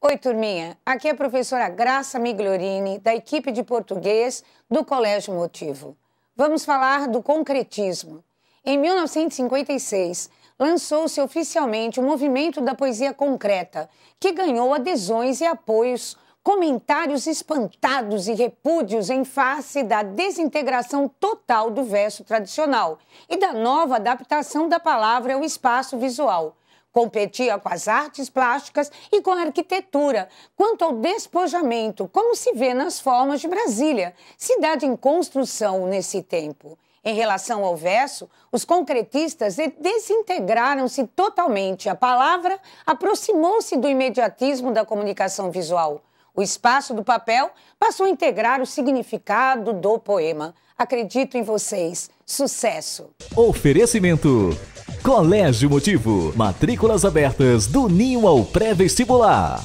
Oi, turminha. Aqui é a professora Graça Migliorini, da equipe de português do Colégio Motivo. Vamos falar do concretismo. Em 1956, lançou-se oficialmente o movimento da poesia concreta, que ganhou adesões e apoios, comentários espantados e repúdios em face da desintegração total do verso tradicional e da nova adaptação da palavra ao espaço visual competia com as artes plásticas e com a arquitetura. Quanto ao despojamento, como se vê nas formas de Brasília, cidade em construção nesse tempo. Em relação ao verso, os concretistas desintegraram-se totalmente. A palavra aproximou-se do imediatismo da comunicação visual. O espaço do papel passou a integrar o significado do poema. Acredito em vocês. Sucesso! Oferecimento Colégio Motivo. Matrículas abertas do Ninho ao pré-vestibular.